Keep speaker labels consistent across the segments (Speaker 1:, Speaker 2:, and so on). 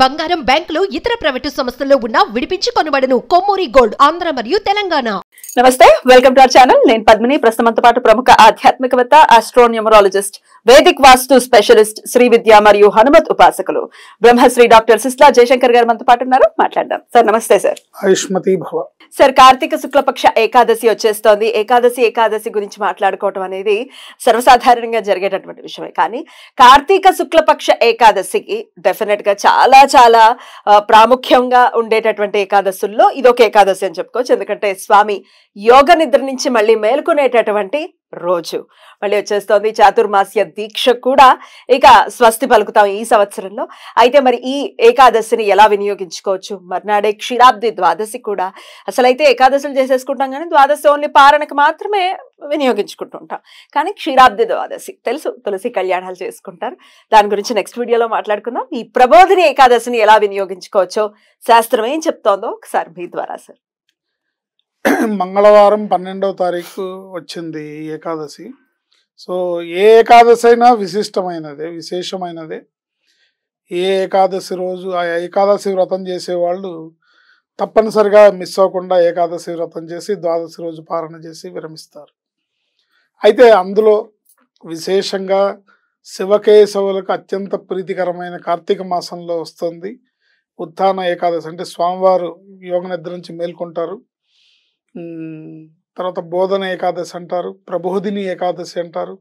Speaker 1: బంగారం బ్యాంకులు ఇతర ప్రైవేటు సంస్థల్లో ఉన్న విడిపించి కొనబడను కొమ్మూరి గోల్డ్ ఆంధ్ర మరియు తెలంగాణ నమస్తే వెల్కమ్ టు అవర్ ఛానల్ నేను పద్మిని ప్రస్తుతంతో పాటు ప్రముఖ ఆధ్యాత్మికవేత్త astronumerologist Vedic vastu specialist Shri Vidya మరియు హనుమత్ ఉపాసకులు బ్రహ్మశ్రీ డాక్టర్ సిస్లా జయశంకర్ గారు మనతో పాటు ఉన్నారు మాట్లాడదాం సార్ నమస్తే సార్
Speaker 2: ఆయుష్మతి భవ సార్
Speaker 1: కార్తీక శుక్లపక్ష ఏకాదశి వచ్చేస్తోంది ఏకాదశి ఏకాదశి గురించి మాట్లాడుకోవటం అనేది సర్వసాధారణంగా జరిగేటటువంటి విషయమే కానీ కార్తీక శుక్లపక్ష ఏకాదశికి డెఫినెట్ గా చాలా చాలా ప్రాముఖ్యంగా ఉండేటటువంటి ఏకాదశుల్లో ఇదొక ఏకాదశి అని చెప్పుకోవచ్చు ఎందుకంటే స్వామి యోగ నిద్ర నుంచి మళ్ళీ మేల్కొనేటటువంటి రోజు మళ్ళీ వచ్చేస్తోంది చాతుర్మాస్య దీక్ష కూడా ఇక స్వస్తి పలుకుతాం ఈ సంవత్సరంలో అయితే మరి ఈ ఏకాదశిని ఎలా వినియోగించుకోవచ్చు మర్నాడే క్షీరాబ్ది ద్వాదశి కూడా అసలైతే ఏకాదశులు చేసేసుకుంటాం కానీ ద్వాదశి ఓన్లీ పారణకు మాత్రమే వినియోగించుకుంటుంటాం కానీ క్షీరాబ్ది ద్వాదశి తెలుసు తులసి కళ్యాణాలు చేసుకుంటారు దాని గురించి నెక్స్ట్ వీడియోలో మాట్లాడుకుందాం ఈ ప్రబోధిని ఏకాదశిని ఎలా వినియోగించుకోవచ్చో శాస్త్రం ఏం చెప్తోందో ఒకసారి మీ ద్వారా సార్
Speaker 2: మంగళవారం పన్నెండవ తారీఖు వచ్చింది ఏకాదశి సో ఏ ఏకాదశి అయినా విశిష్టమైనదే విశేషమైనదే ఏ ఏకాదశి రోజు ఆ ఏకాదశి వ్రతం చేసేవాళ్ళు తప్పనిసరిగా మిస్ అవ్వకుండా ఏకాదశి వ్రతం చేసి ద్వాదశి రోజు పారణ చేసి విరమిస్తారు అయితే అందులో విశేషంగా శివకేశవులకు అత్యంత ప్రీతికరమైన కార్తీక మాసంలో వస్తుంది ఉత్థాన ఏకాదశి అంటే స్వామివారు యోగ నిద్ర నుంచి మేల్కొంటారు తర్వాత బోధన ఏకాదశి అంటారు ప్రబోధిని ఏకాదశి అంటారు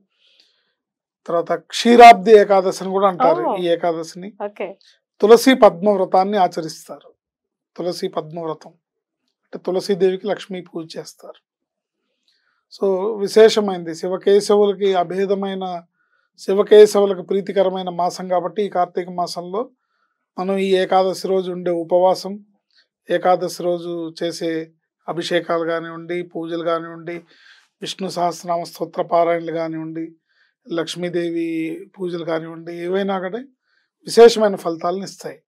Speaker 2: తర్వాత క్షీరాబ్ది ఏకాదశి అని కూడా అంటారు ఈ ఏకాదశిని తులసి పద్మవ్రతాన్ని ఆచరిస్తారు తులసి పద్మవ్రతం అంటే తులసీదేవికి లక్ష్మీ పూజ చేస్తారు సో విశేషమైంది శివకేశవులకి అభేదమైన శివకేశవులకు ప్రీతికరమైన మాసం కాబట్టి ఈ కార్తీక మాసంలో మనం ఈ ఏకాదశి రోజు ఉండే ఉపవాసం ఏకాదశి రోజు చేసే అభిషేకాలు కానివ్వండి పూజలు కానివ్వండి విష్ణు సహస్రనామ స్తోత్ర పారాయణలు కానివ్వండి లక్ష్మీదేవి పూజలు కానివ్వండి ఏవైనా కానీ విశేషమైన ఫలితాలను ఇస్తాయి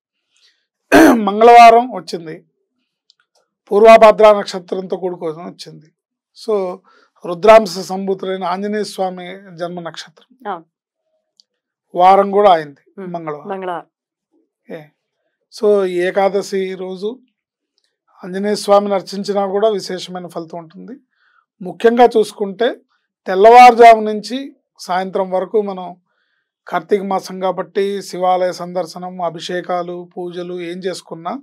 Speaker 2: మంగళవారం వచ్చింది పూర్వభద్రా నక్షత్రంతో కూడుకోసం వచ్చింది సో రుద్రాంశ సంబూతులైన ఆంజనేయ స్వామి జన్మ నక్షత్రం వారం కూడా అయింది మంగళవారం మంగళవారం సో ఏకాదశి రోజు ఆంజనేయ స్వామిని అర్చించినా కూడా విశేషమైన ఫలితం ఉంటుంది ముఖ్యంగా చూసుకుంటే తెల్లవారుజాము నుంచి సాయంత్రం వరకు మనం కార్తీక మాసం కాబట్టి శివాలయ సందర్శనం అభిషేకాలు పూజలు ఏం చేసుకున్నా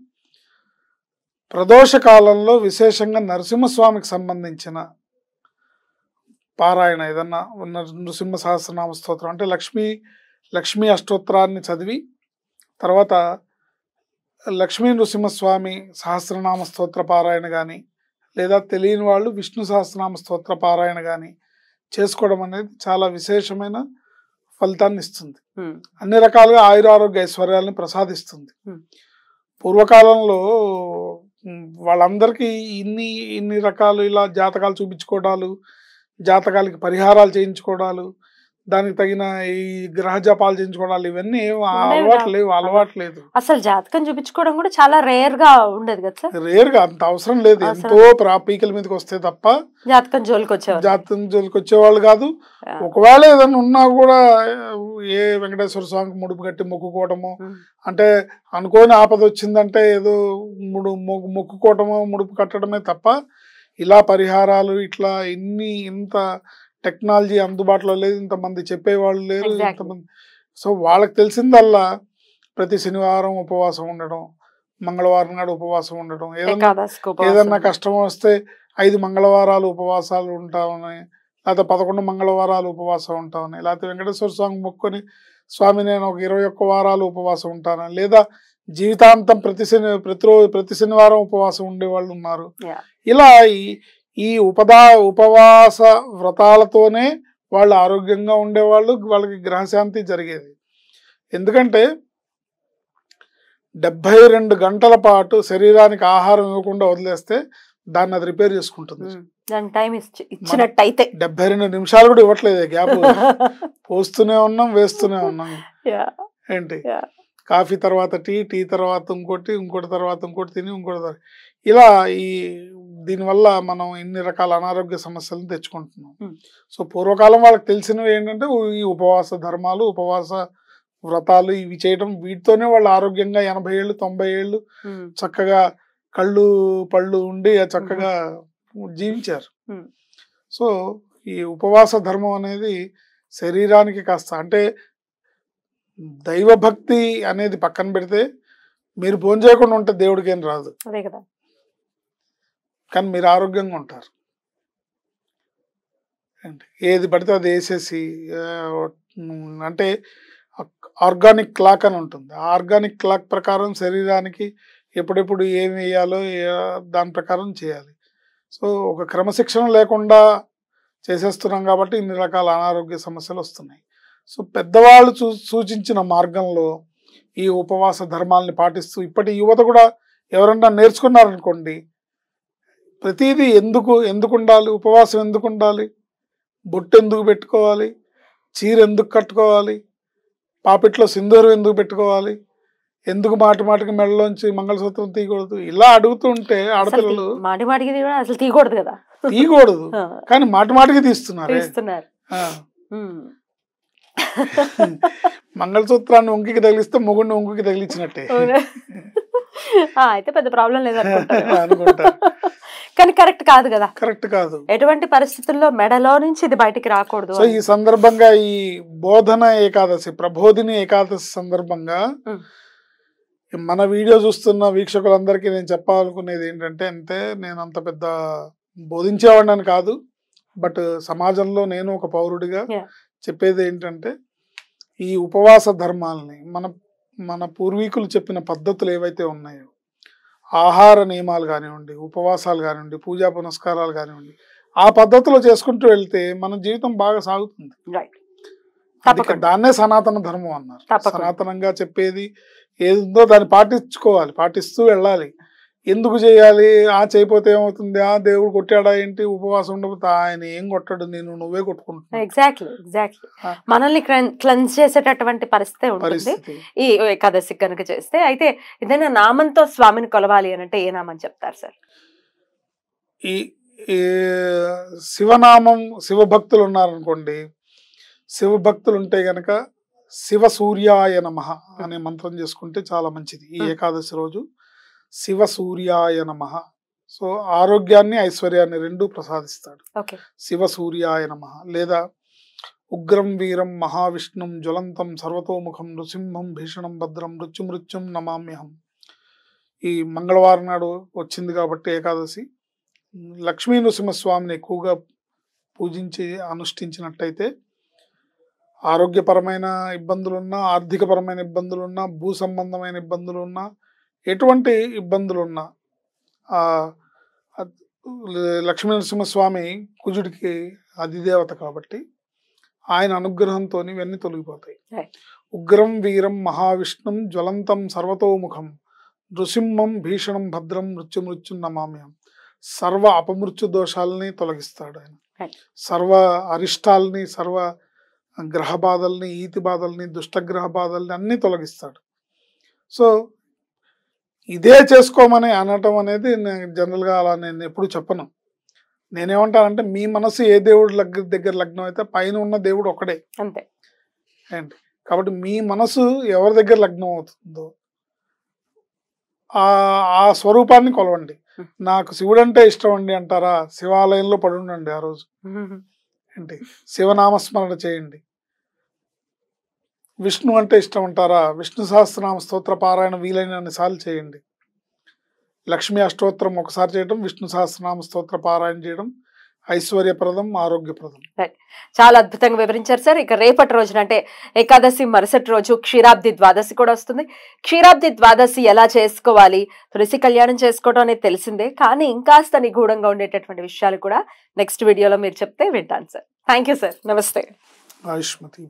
Speaker 2: ప్రదోష కాలంలో విశేషంగా నరసింహస్వామికి సంబంధించిన పారాయణ ఏదన్నా ఉన్న నృసింహ సహస్రనామ స్తోత్రం అంటే లక్ష్మీ లక్ష్మీ అష్టోత్తరాన్ని చదివి తర్వాత లక్ష్మీ నృసింహస్వామి సహస్రనామ స్తోత్ర పారాయణ కానీ లేదా తెలియని వాళ్ళు విష్ణు సహస్రనామ స్తోత్ర పారాయణ కానీ చేసుకోవడం అనేది చాలా విశేషమైన ఫలితాన్ని ఇస్తుంది అన్ని రకాలుగా ఆయురారోగ్య ఐశ్వర్యాలను ప్రసాదిస్తుంది పూర్వకాలంలో వాళ్ళందరికీ ఇన్ని ఇన్ని రకాలు ఇలా జాతకాలు చూపించుకోవడాలు జాతకాలకి పరిహారాలు చేయించుకోవడాలు దానికి తగిన ఈ గ్రహజపాలు చేయించుకోవడాలు ఇవన్నీ అలవాటు లేవు అలవాటు లేదు
Speaker 1: అసలు జాతకం చూపించుకోవడం కూడా చాలా రేర్ గా ఉండదు కదా సార్
Speaker 2: రేర్ గా అంత అవసరం లేదు ఎంతో ప్రాపీకల మీదకి వస్తే తప్ప జాతకం జోలికి వచ్చేవాళ్ళు జాతకం జోలికి వచ్చేవాళ్ళు కాదు ఒకవేళ ఏదైనా ఉన్నా కూడా ఏ వెంకటేశ్వర స్వామికి ముడుపు కట్టి మొక్కుకోవటము అంటే అనుకోని ఆపద వచ్చిందంటే ఏదో ముడు మొక్కుకోవటము ముడుపు కట్టడమే తప్ప ఇలా పరిహారాలు ఇట్లా ఇన్ని ఇంత టెక్నాలజీ అందుబాటులో లేదు ఇంతమంది చెప్పేవాళ్ళు లేరు ఇంతమంది సో వాళ్ళకి తెలిసిందల్లా ప్రతి శనివారం ఉపవాసం ఉండడం మంగళవారం నాడు ఉపవాసం ఉండడం ఏదన్నా ఏదన్నా కష్టం వస్తే ఐదు మంగళవారాలు ఉపవాసాలు ఉంటామని లేకపోతే పదకొండు మంగళవారాలు ఉపవాసం ఉంటామని లేకపోతే వెంకటేశ్వర స్వామి మొక్కుని స్వామి నేను ఒక ఇరవై ఒక్క వారాలు ఉపవాసం ఉంటాను లేదా జీవితాంతం ప్రతి శని ప్రతిరోజు ప్రతి శనివారం ఉపవాసం ఉండేవాళ్ళు ఉన్నారు ఇలా ఈ ఉపదా ఉపవాస వ్రతాలతోనే వాళ్ళు ఆరోగ్యంగా ఉండేవాళ్ళు వాళ్ళకి గ్రహశాంతి జరిగేది ఎందుకంటే డెబ్బై రెండు గంటల పాటు శరీరానికి ఆహారం ఇవ్వకుండా వదిలేస్తే దాన్ని అది రిపేర్ చేసుకుంటుంది ఇచ్చినట్టయితే డెబ్బై రెండు నిమిషాలు కూడా ఇవ్వట్లేదు గ్యాప్ పోస్తూనే ఉన్నాం వేస్తూనే ఉన్నాం ఏంటి కాఫీ తర్వాత టీ టీ తర్వాత ఇంకోటి ఇంకోటి తర్వాత ఇంకోటి తిని ఇంకోటి ఇలా ఈ దీనివల్ల మనం ఎన్ని రకాల అనారోగ్య సమస్యలను తెచ్చుకుంటున్నాం సో పూర్వకాలం వాళ్ళకి తెలిసినవి ఏంటంటే ఈ ఉపవాస ధర్మాలు ఉపవాస వ్రతాలు ఇవి చేయడం వీటితోనే వాళ్ళు ఆరోగ్యంగా ఎనభై ఏళ్ళు తొంభై ఏళ్ళు చక్కగా కళ్ళు పళ్ళు ఉండి చక్కగా జీవించారు సో ఈ ఉపవాస ధర్మం అనేది శరీరానికి కాస్త అంటే దైవభక్తి అనేది పక్కన పెడితే మీరు భోజనం చేయకుండా ఉంటే దేవుడికి ఏం రాదు కానీ మీరు ఆరోగ్యంగా ఉంటారు ఏది పడితే అది వేసేసి అంటే ఆర్గానిక్ క్లాక్ అని ఉంటుంది ఆర్గానిక్ క్లాక్ ప్రకారం శరీరానికి ఎప్పుడెప్పుడు ఏం వేయాలో దాని ప్రకారం చేయాలి సో ఒక క్రమశిక్షణ లేకుండా చేసేస్తున్నాం కాబట్టి ఇన్ని రకాల అనారోగ్య సమస్యలు వస్తున్నాయి సో పెద్దవాళ్ళు చూ సూచించిన మార్గంలో ఈ ఉపవాస ధర్మాలని పాటిస్తూ ఇప్పటి యువత కూడా ఎవరన్నా నేర్చుకున్నారనుకోండి ప్రతిదీ ఎందుకు ఎందుకు ఉండాలి ఉపవాసం ఎందుకు ఉండాలి బొట్టు ఎందుకు పెట్టుకోవాలి చీర ఎందుకు కట్టుకోవాలి పాపిట్లో సింధూరం ఎందుకు పెట్టుకోవాలి ఎందుకు మాటి మాటికి మెడలోంచి మంగళసూత్రం తీయకూడదు ఇలా అడుగుతూ ఉంటే ఆడపిల్లలు తీయకూడదు కదా తీయకూడదు కానీ మాటి మాటికి తీస్తున్నారు మంగళసూత్రాన్ని ఉంకికి తగిలిస్తే మొగుడిని ఉంకికి తగిలించినట్టే
Speaker 1: అయితే పెద్ద ప్రాబ్లం లేదు కానీ కరెక్ట్ కాదు కదా కరెక్ట్ కాదు ఎటువంటి పరిస్థితుల్లో మెడలో నుంచి ఇది బయటికి రాకూడదు సో ఈ
Speaker 2: సందర్భంగా ఈ బోధన ఏకాదశి ప్రబోధిని ఏకాదశి సందర్భంగా మన వీడియో చూస్తున్న వీక్షకులందరికీ నేను చెప్పాలనుకునేది ఏంటంటే అంతే నేను అంత పెద్ద బోధించేవాడిని కాదు బట్ సమాజంలో నేను ఒక పౌరుడిగా చెప్పేది ఏంటంటే ఈ ఉపవాస ధర్మాలని మన మన పూర్వీకులు చెప్పిన పద్ధతులు ఏవైతే ఉన్నాయో ఆహార నియమాలు కానివ్వండి ఉపవాసాలు కానివ్వండి పూజా పునస్కారాలు కానివ్వండి ఆ పద్ధతిలో చేసుకుంటూ వెళ్తే మన జీవితం బాగా సాగుతుంది దాన్నే సనాతన ధర్మం అన్నారు సనాతనంగా చెప్పేది ఏదో దాన్ని పాటించుకోవాలి పాటిస్తూ వెళ్ళాలి ఎందుకు చేయాలి ఆ చేయపోతే ఏమవుతుంది ఆ దేవుడు కొట్టాడా ఏంటి ఉపవాసం ఉండబోతా ఆయన ఏం కొట్టాడు నేను నువ్వే కొట్టుకుంటా
Speaker 1: ఎగ్జాక్ట్లీ ఎగ్జాక్ట్లీ మనల్ని క్లెన్స్ చేసేటటువంటి పరిస్థితి ఉంటుంది ఈ ఏకాదశి కనుక చేస్తే అయితే ఏదైనా నామంతో స్వామిని కొలవాలి అని అంటే ఏ నామని చెప్తారు సార్
Speaker 2: ఈ శివనామం శివభక్తులు ఉన్నారనుకోండి శివభక్తులు ఉంటే గనక శివ సూర్యాయ నమ అనే మంత్రం చేసుకుంటే చాలా మంచిది ఈ ఏకాదశి రోజు శివ సూర్యాయ నమ సో ఆరోగ్యాన్ని ఐశ్వర్యాన్ని రెండు ప్రసాదిస్తాడు శివ సూర్యాయ నమ లేదా ఉగ్రం వీరం మహావిష్ణుం జ్వలంతం సర్వతోముఖం నృసింహం భీషణం భద్రం మృత్యుం నమామ్యహం ఈ మంగళవారం నాడు వచ్చింది కాబట్టి ఏకాదశి లక్ష్మీ నృసింహస్వామిని ఎక్కువగా పూజించి అనుష్ఠించినట్టయితే ఆరోగ్యపరమైన ఇబ్బందులున్నా ఆర్థికపరమైన ఇబ్బందులున్నా భూ సంబంధమైన ఇబ్బందులున్నా ఎటువంటి ఇబ్బందులున్నా లక్ష్మీనరసింహస్వామి కుజుడికి అధిదేవత కాబట్టి ఆయన అనుగ్రహంతో ఇవన్నీ తొలగిపోతాయి ఉగ్రం వీరం మహావిష్ణుం జ్వలంతం సర్వతోముఖం నృసింహం భీషణం భద్రం మృత్యు నమామ్యం సర్వ అపమృత్యు దోషాలని తొలగిస్తాడు ఆయన సర్వ అరిష్టాలని సర్వ గ్రహ బాధల్ని ఈతి బాధల్ని దుష్టగ్రహ బాధల్ని అన్నీ తొలగిస్తాడు సో ఇదే చేసుకోమని అనటం అనేది నేను జనరల్గా అలా నేను ఎప్పుడు చెప్పను నేనేమంటానంటే మీ మనసు ఏ దేవుడు లగ్ దగ్గర లగ్నం అయితే పైన ఉన్న దేవుడు ఒకడే అంతే ఏంటి కాబట్టి మీ మనసు ఎవరి దగ్గర లగ్నం అవుతుందో ఆ స్వరూపాన్ని కొలవండి నాకు శివుడు అంటే ఇష్టం అండి అంటారా శివాలయంలో పడుండండి ఆ రోజు ఏంటి శివనామస్మరణ చేయండి విష్ణు అంటే ఇష్టం ఉంటారా విష్ణు సహస్రనామ స్తోత్ర పారాయణ వీలైనన్ని సార్లు చేయండి లక్ష్మీ అష్టోత్తరం ఒకసారి చేయడం విష్ణు సహస్రనామ స్తోత్ర పారాయణ చేయడం ఐశ్వర్యప్రదం ఆరోగ్యప్రదం
Speaker 1: చాలా అద్భుతంగా వివరించారు సార్ ఇక రేపటి రోజున అంటే ఏకాదశి మరుసటి రోజు క్షీరాబ్ది ద్వాదశి కూడా వస్తుంది క్షీరాబ్ది ద్వాదశి ఎలా చేసుకోవాలి తులసి కళ్యాణం చేసుకోవడం అనేది తెలిసిందే కానీ ఇంకాస్త నిగూఢంగా ఉండేటటువంటి విషయాలు కూడా నెక్స్ట్ వీడియోలో మీరు చెప్తే వింటాను సార్ థ్యాంక్ సార్ నమస్తే
Speaker 2: ఆయుష్మతి